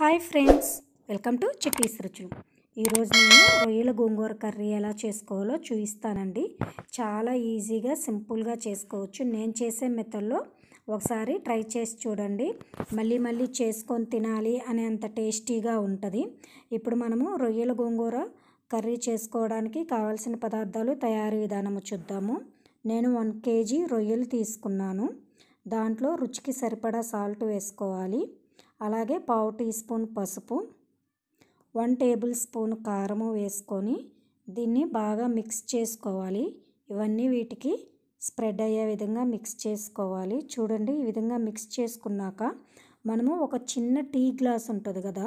hi friends welcome to Chitlis Ruchulu ఈరోజు నేను రొయ్యల గోంగూర కర్రీ ఎలా చేసుకోవాలో చూపిస్తానండి చాలా ఈజీగా సింపుల్గా చేసుకోవచ్చు నేను చేసే మెథడ్లో ఒకసారి ట్రై చేసి చూడండి మళ్ళీ మళ్ళీ చేసుకొని తినాలి అనే అంత టేస్టీగా ఉంటుంది ఇప్పుడు మనము రొయ్యల గోంగూర కర్రీ చేసుకోవడానికి కావాల్సిన పదార్థాలు తయారీ విధానము చూద్దాము నేను వన్ కేజీ రొయ్యలు తీసుకున్నాను దాంట్లో రుచికి సరిపడా సాల్ట్ వేసుకోవాలి అలాగే పావు టీ స్పూన్ పసుపు వన్ టేబుల్ స్పూన్ కారము వేసుకొని దీన్ని బాగా మిక్స్ చేసుకోవాలి ఇవన్నీ వీటికి స్ప్రెడ్ అయ్యే విధంగా మిక్స్ చేసుకోవాలి చూడండి ఈ విధంగా మిక్స్ చేసుకున్నాక మనము ఒక చిన్న టీ గ్లాస్ ఉంటుంది కదా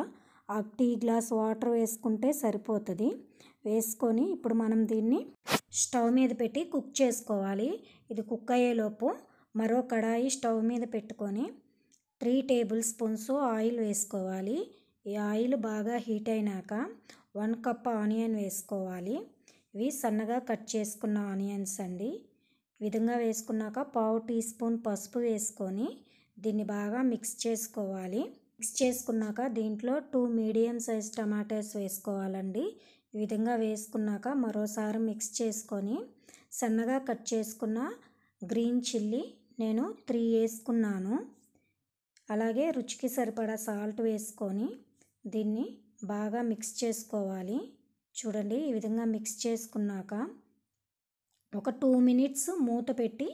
ఆ టీ గ్లాస్ వాటర్ వేసుకుంటే సరిపోతుంది వేసుకొని ఇప్పుడు మనం దీన్ని స్టవ్ మీద పెట్టి కుక్ చేసుకోవాలి ఇది కుక్ అయ్యేలోపు మరో కడాయి స్టవ్ మీద పెట్టుకొని త్రీ టేబుల్ స్పూన్స్ ఆయిల్ వేసుకోవాలి ఈ ఆయిల్ బాగా హీట్ అయినాక వన్ కప్ ఆనియన్ వేసుకోవాలి ఇవి సన్నగా కట్ చేసుకున్న ఆనియన్స్ అండి విధంగా వేసుకున్నాక పావు టీ స్పూన్ పసుపు వేసుకొని దీన్ని బాగా మిక్స్ చేసుకోవాలి మిక్స్ చేసుకున్నాక దీంట్లో టూ మీడియం సైజ్ టమాటాస్ వేసుకోవాలండి ఈ విధంగా వేసుకున్నాక మరోసారి మిక్స్ చేసుకొని సన్నగా కట్ చేసుకున్న గ్రీన్ చిల్లీ నేను త్రీ వేసుకున్నాను అలాగే రుచికి సరిపడా సాల్ట్ వేసుకొని దీన్ని బాగా మిక్స్ చేసుకోవాలి చూడండి ఈ విధంగా మిక్స్ చేసుకున్నాక ఒక టూ మినిట్స్ మూత పెట్టి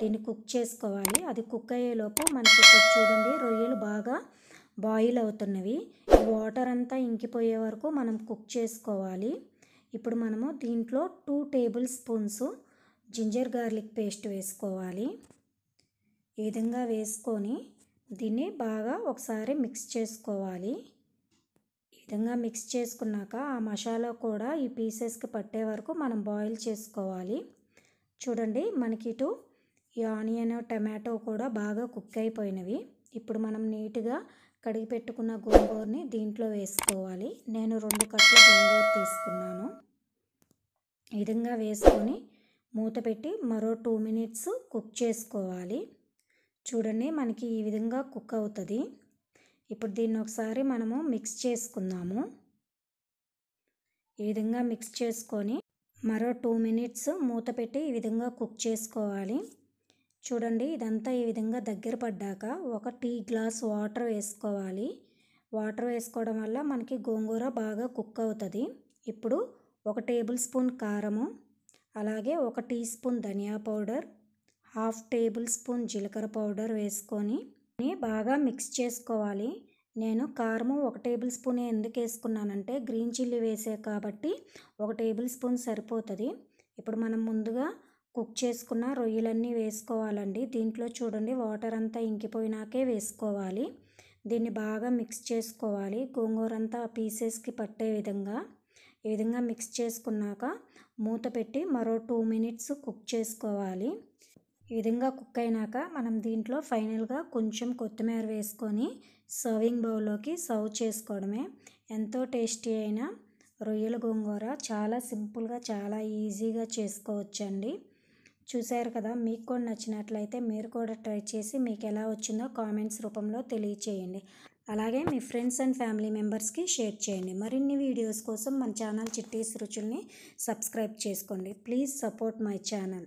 దీన్ని కుక్ చేసుకోవాలి అది కుక్ అయ్యేలోపు మనకి చూడండి రొయ్యలు బాగా బాయిల్ అవుతున్నవి వాటర్ అంతా ఇంకిపోయే వరకు మనం కుక్ చేసుకోవాలి ఇప్పుడు మనము దీంట్లో two tablespoons ginger garlic paste వేసుకోవాలి ఈ విధంగా వేసుకొని దీన్ని బాగా ఒకసారి మిక్స్ చేసుకోవాలి ఈ విధంగా మిక్స్ చేసుకున్నాక ఆ మసాలా కూడా ఈ పీసెస్కి పట్టే వరకు మనం బాయిల్ చేసుకోవాలి చూడండి మనకి ఇటు ఈ ఆనియన్ టమాటో కూడా బాగా కుక్ అయిపోయినవి ఇప్పుడు మనం నీట్గా కడిగి పెట్టుకున్న గోంగూరని దీంట్లో వేసుకోవాలి నేను రెండు కట్లు గోంగూర తీసుకున్నాను ఈ విధంగా వేసుకొని మూత పెట్టి మరో టూ మినిట్స్ కుక్ చేసుకోవాలి చూడండి మనకి ఈ విధంగా కుక్ అవుతుంది ఇప్పుడు దీన్ని ఒకసారి మనము మిక్స్ చేసుకుందాము ఈ విధంగా మిక్స్ చేసుకొని మరో టూ మినిట్స్ మూత పెట్టి ఈ విధంగా కుక్ చేసుకోవాలి చూడండి ఇదంతా ఈ విధంగా దగ్గర పడ్డాక ఒక టీ గ్లాస్ వాటర్ వేసుకోవాలి వాటర్ వేసుకోవడం వల్ల మనకి గోంగూర బాగా కుక్ అవుతుంది ఇప్పుడు ఒక టేబుల్ స్పూన్ కారము అలాగే ఒక టీ స్పూన్ ధనియా పౌడర్ హాఫ్ టేబుల్ స్పూన్ జీలకర్ర పౌడర్ వేసుకొని బాగా మిక్స్ చేసుకోవాలి నేను కారము ఒక టేబుల్ స్పూన్ ఎందుకు వేసుకున్నానంటే గ్రీన్ చిల్లీ వేసే కాబట్టి ఒక టేబుల్ స్పూన్ సరిపోతుంది ఇప్పుడు మనం ముందుగా కుక్ చేసుకున్న రొయ్యలన్నీ వేసుకోవాలండి దీంట్లో చూడండి వాటర్ అంతా ఇంకిపోయినాకే వేసుకోవాలి దీన్ని బాగా మిక్స్ చేసుకోవాలి గోంగూర అంతా పీసెస్కి పట్టే విధంగా ఈ విధంగా మిక్స్ చేసుకున్నాక మూత పెట్టి మరో టూ మినిట్స్ కుక్ చేసుకోవాలి ఈ విధంగా కుక్ అయినాక మనం దీంట్లో ఫైనల్గా కొంచెం కొత్తిమీర వేసుకొని సర్వింగ్ బౌల్లోకి సర్వ్ చేసుకోవడమే ఎంతో టేస్టీ అయిన రొయ్యల గోంగూర చాలా సింపుల్గా చాలా ఈజీగా చేసుకోవచ్చండి చూశారు కదా మీకు కూడా నచ్చినట్లయితే మీరు కూడా ట్రై చేసి మీకు ఎలా వచ్చిందో కామెంట్స్ రూపంలో తెలియచేయండి అలాగే మీ ఫ్రెండ్స్ అండ్ ఫ్యామిలీ మెంబర్స్కి షేర్ చేయండి మరిన్ని వీడియోస్ కోసం మన ఛానల్ చిట్టీస్ రుచుల్ని సబ్స్క్రైబ్ చేసుకోండి ప్లీజ్ సపోర్ట్ మై ఛానల్